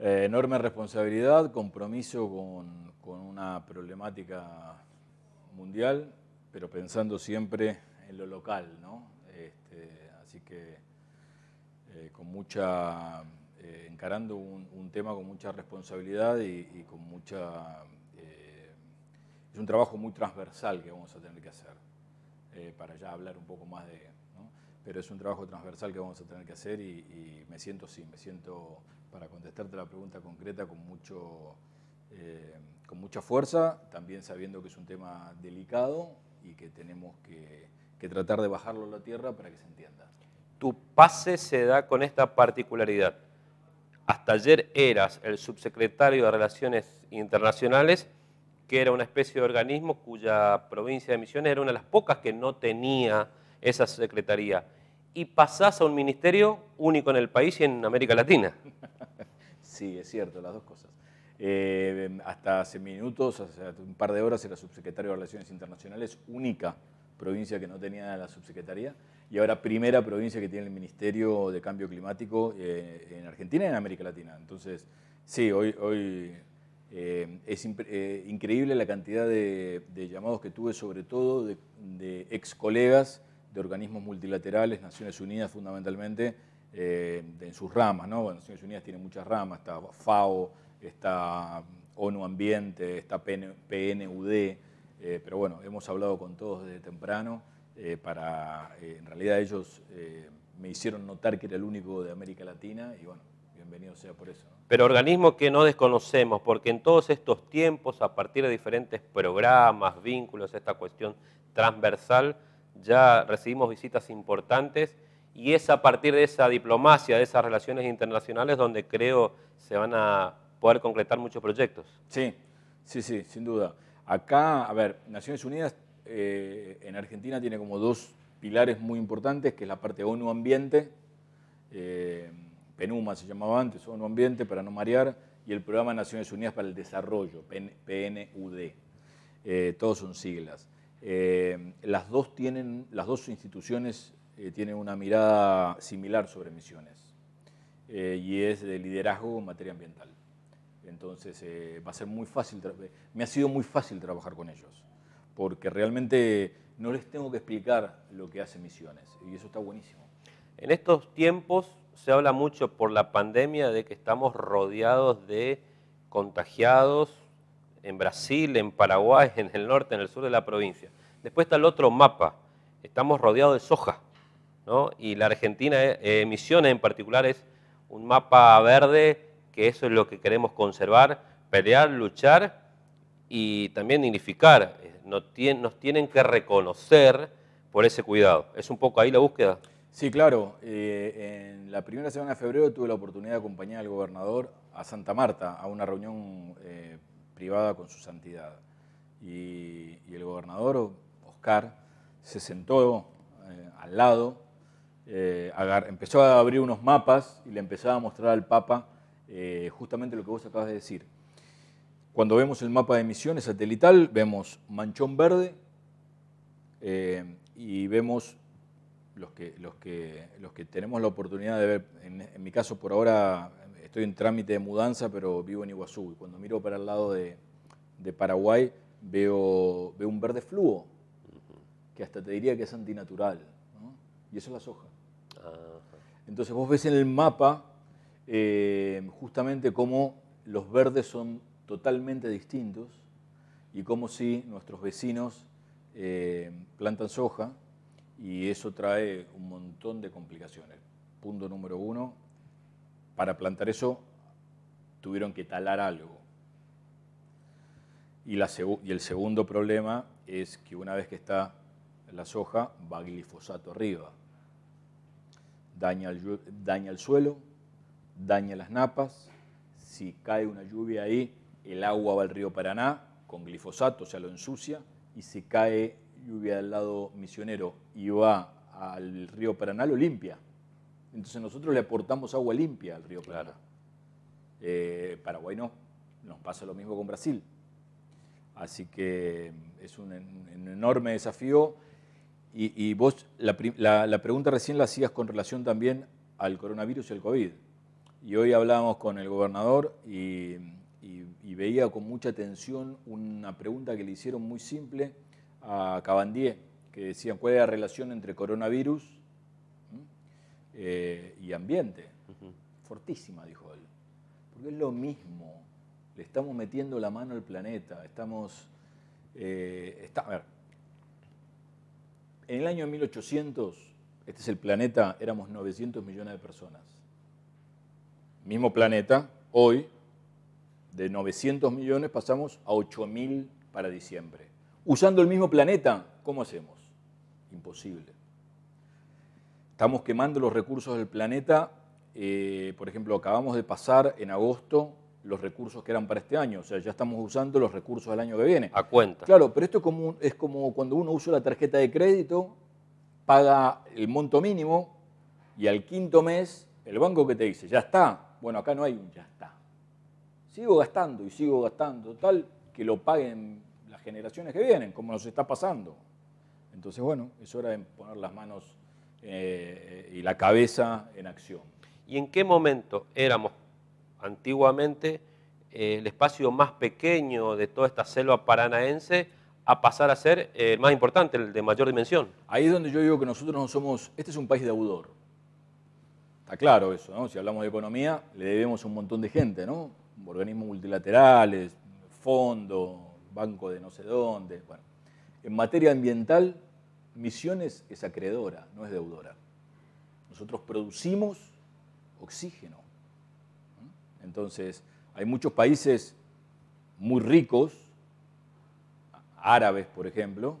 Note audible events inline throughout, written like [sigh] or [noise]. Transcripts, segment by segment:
Eh, enorme responsabilidad, compromiso con, una problemática mundial, pero pensando siempre en lo local, ¿no? Este, así que eh, con mucha, eh, encarando un, tema con mucha responsabilidad y, con mucha... es un trabajo muy transversal que vamos a tener que hacer, para ya hablar un poco más de... Pero es un trabajo transversal que vamos a tener que hacer y, y me siento, sí, me siento para contestarte la pregunta concreta con, mucho, eh, con mucha fuerza, también sabiendo que es un tema delicado y que tenemos que, tratar de bajarlo a la tierra para que se entienda. Tu pase se da con esta particularidad. Hasta ayer eras el subsecretario de Relaciones Internacionales, que era una especie de organismo cuya provincia de Misiones era una de las pocas que no tenía esa secretaría. Y pasás a un ministerio único en el país y en América Latina. [laughs] Sí, es cierto, las dos cosas. Eh, hasta hace minutos, hace un par de horas, era subsecretario de Relaciones Internacionales, única provincia que no tenía la subsecretaría, y ahora primera provincia que tiene el Ministerio de Cambio Climático eh, en Argentina y en América Latina. Entonces, sí, hoy, hoy eh, es increíble la cantidad de, llamados que tuve, sobre todo de, de ex colegas de organismos multilaterales, Naciones Unidas fundamentalmente, eh, en sus ramas, ¿no? Bueno, Naciones Unidas tiene muchas ramas, está FAO, está ONU Ambiente, está PNUD, eh, pero bueno, hemos hablado con todos desde temprano, eh, para, en realidad ellos me hicieron notar que era el único de América Latina y bueno, bienvenido sea por eso. Pero organismo que no desconocemos, porque en todos estos tiempos, a partir de diferentes programas, vínculos, esta cuestión transversal, ya recibimos visitas importantes y es a partir de esa diplomacia, de esas relaciones internacionales, donde creo se van a poder concretar muchos proyectos. Sí, sí, sí, sin duda. Acá, a ver, Naciones Unidas eh, en Argentina tiene como dos pilares muy importantes, que es la parte ONU Ambiente, eh, PENUMA se llamaba antes, ONU Ambiente, para no marear, y el Programa Naciones Unidas para el Desarrollo, PNUD. Eh, todos son siglas. las, dos tienen, las dos instituciones eh, tiene una mirada similar sobre Misiones eh, y es de liderazgo en materia ambiental. Entonces eh, va a ser muy fácil, me ha sido muy fácil trabajar con ellos, porque realmente no les tengo que explicar lo que hace Misiones y eso está buenísimo. En estos tiempos se habla mucho por la pandemia de que estamos rodeados de contagiados en Brasil, en Paraguay, [laughs] en el norte, en el sur de la provincia. Después está el otro mapa, estamos rodeados de soja. Y la Argentina eh, eh, Misiones en particular es un mapa verde, que eso es lo que queremos conservar, pelear, luchar y también dignificar. Eh, nos, tienen, que reconocer por ese cuidado. ¿Es un poco ahí la búsqueda? Sí, claro. Eh, en la primera semana de febrero tuve la oportunidad de acompañar al gobernador a Santa Marta, a una reunión privada con su santidad. Y, el gobernador, Oscar, se sentó al lado eh, empezó a abrir unos mapas y le empezaba a mostrar al Papa eh, justamente lo que vos acabas de decir. Cuando vemos el mapa de misiones satelital, vemos manchón verde eh, y vemos los que, los, que, los que tenemos la oportunidad de ver, en, mi caso por ahora estoy en trámite de mudanza, pero vivo en Iguazú y cuando miro para el lado de, Paraguay veo, un verde fluo, que hasta te diría que es antinatural, y eso es la soja. Entonces vos ves en el mapa eh, justamente cómo los verdes son totalmente distintos y cómo si nuestros vecinos eh, plantan soja y eso trae un montón de complicaciones. Punto número uno, para plantar eso tuvieron que talar algo. Y, y, el segundo problema es que una vez que está la soja va glifosato arriba daña el, suelo, daña las napas, si cae una lluvia ahí, el agua va al río Paraná con glifosato, o sea, lo ensucia, y si cae lluvia del lado misionero y va al río Paraná, lo limpia. Entonces nosotros le aportamos agua limpia al río Paraná. Eh, Paraguay no, nos pasa lo mismo con Brasil. Así que es un enorme desafío y, vos, la, pregunta recién la hacías con relación también al coronavirus y al COVID. Y hoy hablábamos con el gobernador y, veía con mucha atención una pregunta que le hicieron muy simple a Cabandier, que decían cuál es la relación entre coronavirus eh, y ambiente. Fortísima, dijo él. Porque es lo mismo. Le estamos metiendo la mano al planeta. Estamos. Eh, está, a ver, en el año 1800, este es el planeta, éramos 900 millones de personas. Mismo planeta, hoy, de 900 millones pasamos a 8.000 para diciembre. Usando el mismo planeta, ¿cómo hacemos? Imposible. Estamos quemando los recursos del planeta. Eh, por ejemplo, acabamos de pasar en agosto los recursos que eran para este año. O sea, ya estamos usando los recursos del año que viene. A cuenta. Claro, pero esto es como, es como cuando uno usa la tarjeta de crédito, paga el monto mínimo y al quinto mes el banco que te dice, ya está. Bueno, acá no hay un ya está. Sigo gastando y sigo gastando, tal que lo paguen las generaciones que vienen, como nos está pasando. Entonces, bueno, es hora de poner las manos eh, y la cabeza en acción. ¿Y en qué momento éramos antiguamente eh, el espacio más pequeño de toda esta selva paranaense a pasar a ser eh, el más importante, el de mayor dimensión. Ahí es donde yo digo que nosotros no somos, este es un país deudor. Está claro eso, ¿no? Si hablamos de economía, le debemos a un montón de gente, ¿no? Organismos multilaterales, fondo, banco de no sé dónde. Bueno, en materia ambiental, Misiones es acreedora, no es deudora. Nosotros producimos oxígeno entonces, hay muchos países muy ricos, árabes por ejemplo,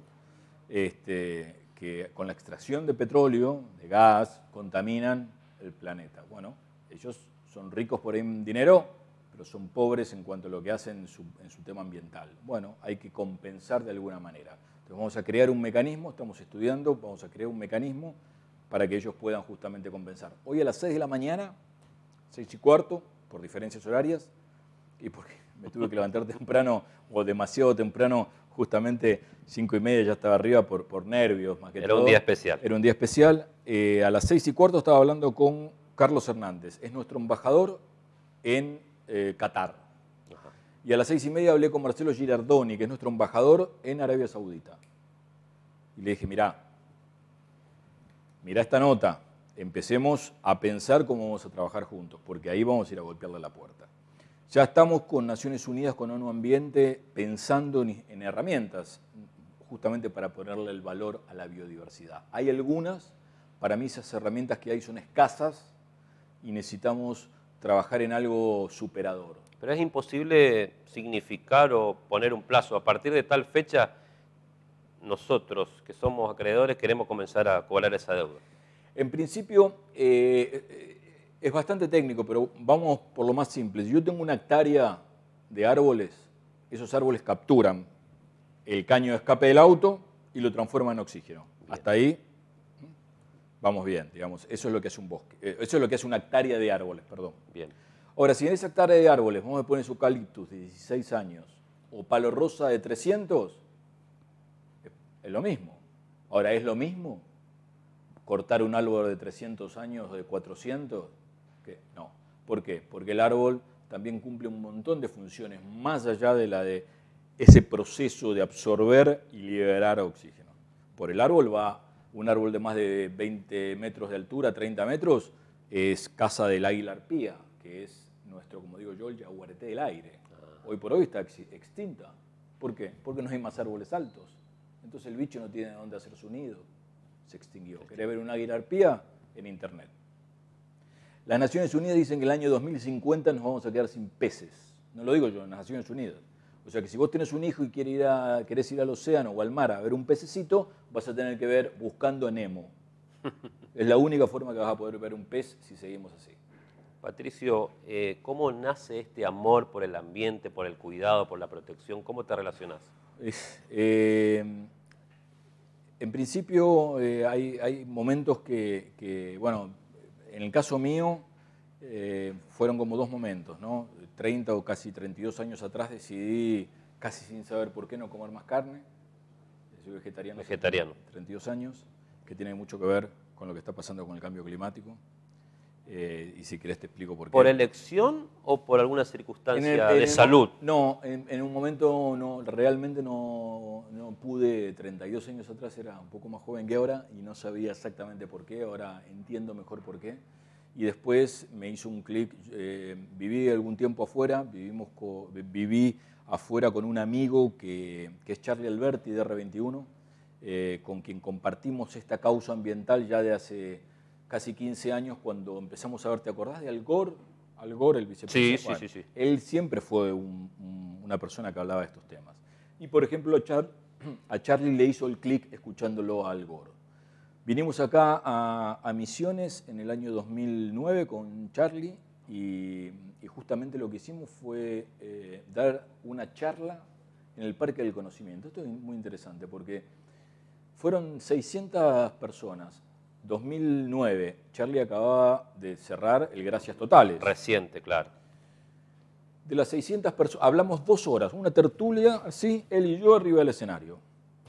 este, que con la extracción de petróleo, de gas, contaminan el planeta. Bueno, ellos son ricos por en dinero, pero son pobres en cuanto a lo que hacen en su, en su tema ambiental. Bueno, hay que compensar de alguna manera. Entonces vamos a crear un mecanismo, estamos estudiando, vamos a crear un mecanismo para que ellos puedan justamente compensar. Hoy a las 6 de la mañana, 6 y cuarto, por diferencias horarias y porque [laughs] me tuve que levantar temprano o demasiado temprano, justamente cinco y media ya estaba arriba por, por nervios más que Era un día especial. Era un día especial. Eh, a las seis y cuarto estaba hablando con Carlos Hernández, es nuestro embajador en eh, Qatar. Y a las seis y media hablé con Marcelo Girardoni, que es nuestro embajador en Arabia Saudita. Y le dije, mirá, mirá esta nota, empecemos a pensar cómo vamos a trabajar juntos, porque ahí vamos a ir a golpearle la puerta. Ya estamos con Naciones Unidas, con ONU Ambiente, pensando en, herramientas justamente para ponerle el valor a la biodiversidad. Hay algunas, para mí esas herramientas que hay son escasas y necesitamos trabajar en algo superador. Pero es imposible significar o poner un plazo. A partir de tal fecha, nosotros que somos acreedores queremos comenzar a cobrar esa deuda. En principio, eh, es bastante técnico, pero vamos por lo más simple. Si yo tengo una hectárea de árboles, esos árboles capturan el caño de escape del auto y lo transforman en oxígeno. Hasta ahí vamos bien, digamos. Eso es lo que hace un bosque. Eh, eso es lo que hace una hectárea de árboles, perdón. Bien. Ahora, si en esa hectárea de árboles vamos a poner eucaliptus de 16 años o palo rosa de 300, es lo mismo. Ahora, ¿es lo mismo? cortar un árbol de 300 años, o de 400? No. ¿Por qué? Porque el árbol también cumple un montón de funciones más allá de la de ese proceso de absorber y liberar oxígeno. Por el árbol va un árbol de más de 20 metros de altura, 30 metros, es casa del águila arpía, que es nuestro, como digo yo, el jaguarete del aire. Ah. Hoy por hoy está extinta. ¿Por qué? Porque no hay más árboles altos. Entonces el bicho no tiene dónde hacer su nido se extinguió. ¿Querés ver una arpía? En Internet. Las Naciones Unidas dicen que el año 2050 nos vamos a quedar sin peces. No lo digo yo, las Naciones Unidas. O sea que si vos tenés un hijo y querés ir, al océano o al mar a ver un pececito, vas a tener que ver buscando a Nemo. es la única forma que vas a poder ver un pez si seguimos así. Patricio, eh, ¿cómo nace este amor por el ambiente, por el cuidado, por la protección? ¿Cómo te relacionás? Eh, en principio eh, hay, momentos que, bueno, en el caso mío eh, fueron como dos momentos, ¿no? 30 o casi 32 años atrás decidí, casi sin saber por qué, no comer más carne. Soy vegetariano. Vegetariano. 32 años, que tiene mucho que ver con lo que está pasando con el cambio climático. Eh, y si querés te explico por qué. ¿Por elección o por alguna circunstancia de salud? No, en, un momento no, realmente no, pude, 32 años atrás era un poco más joven que ahora y no sabía exactamente por qué, ahora entiendo mejor por qué. Y después me hizo un clic, eh, viví algún tiempo afuera, vivimos viví afuera con un amigo que, que es Charlie Alberti de R21, eh, con quien compartimos esta causa ambiental ya de hace casi 15 años cuando empezamos a ver, ¿te acordás de Al Gore? Al Gore, el vicepresidente. Sí, sí, sí, Él siempre fue una persona que hablaba de estos temas. Y por ejemplo, a, Charlie le hizo el clic escuchándolo a Al Gore. Vinimos acá a, Misiones en el año 2009 con Charlie y, justamente lo que hicimos fue eh, dar una charla en el Parque del Conocimiento. Esto es muy interesante porque fueron 600 personas 2009, Charlie acababa de cerrar el Gracias Totales. Reciente, claro. De las 600 personas, hablamos dos horas, una tertulia así, él y yo arriba del escenario,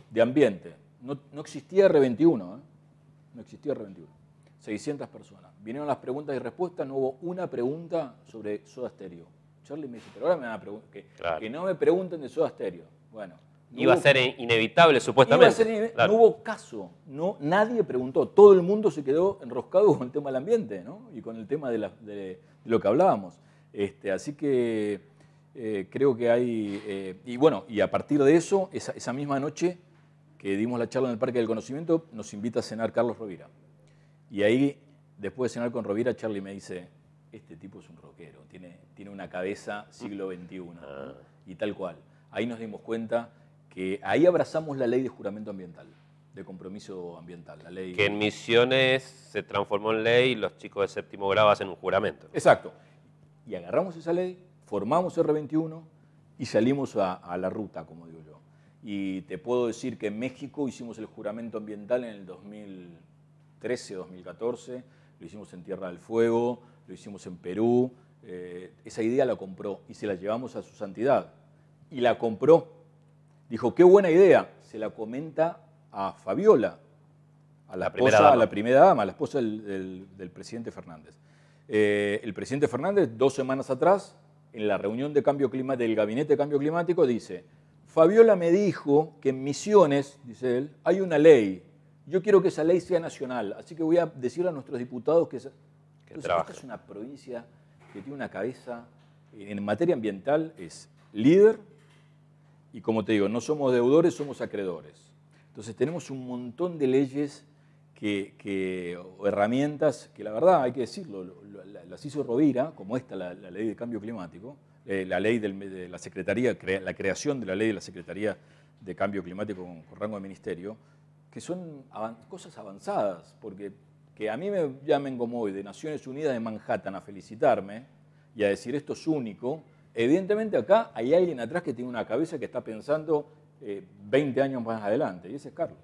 de ambiente. No, existía R21, no existía R21. 600 ¿eh? personas. Vinieron las preguntas y respuestas, no hubo una pregunta sobre Soda Stereo. Charlie me dice, pero ahora me van a preguntar, que, que no me pregunten de Soda Stereo. Bueno, iba a ser inevitable, supuestamente. No hubo caso, no, nadie preguntó, todo el mundo se quedó enroscado [laughs] con el tema del ambiente ¿no? y con el tema de, lo que hablábamos. Este, así que eh, creo que hay, eh, y bueno, y a partir de eso, esa, misma noche que dimos la charla en el Parque del Conocimiento, nos invita a cenar Carlos Rovira. Y ahí, después de cenar con Rovira, Charlie me dice, este tipo es un rockero, tiene, tiene una cabeza siglo XXI, ah. y tal cual. Ahí nos dimos cuenta ahí abrazamos la ley de juramento ambiental, de compromiso ambiental, la ley... Que en Misiones se transformó en ley y los chicos de séptimo grado hacen un juramento. Exacto. Y agarramos esa ley, formamos R21 y salimos a, la ruta, como digo yo. Y te puedo decir que en México hicimos el juramento ambiental en el 2013, 2014, lo hicimos en Tierra del Fuego, lo hicimos en Perú. Eh, esa idea la compró y se la llevamos a su santidad. Y la compró dijo, qué buena idea. Se la comenta a Fabiola, a la, primera dama, a la esposa del, presidente Fernández. Eh, el presidente Fernández, dos semanas atrás, en la reunión de cambio del Gabinete de Cambio Climático, dice, Fabiola me dijo que en Misiones, dice él, hay una ley. Yo quiero que esa ley sea nacional, así que voy a decirle a nuestros diputados que... Esa... que es una provincia que tiene una cabeza, en materia ambiental, es líder, y como te digo, no somos deudores, somos acreedores. Entonces tenemos un montón de leyes que, o herramientas que la verdad, hay que decirlo, las hizo Rovira, como esta, la, ley de cambio climático, eh, la ley de la Secretaría, la creación de la ley de la Secretaría de Cambio Climático con, rango de ministerio, que son cosas avanzadas, porque que a mí me llamen como hoy de Naciones Unidas de Manhattan a felicitarme y a decir esto es único, Evidentemente acá hay alguien atrás que tiene una cabeza que está pensando 20 eh, años más adelante, y ese es Carlos.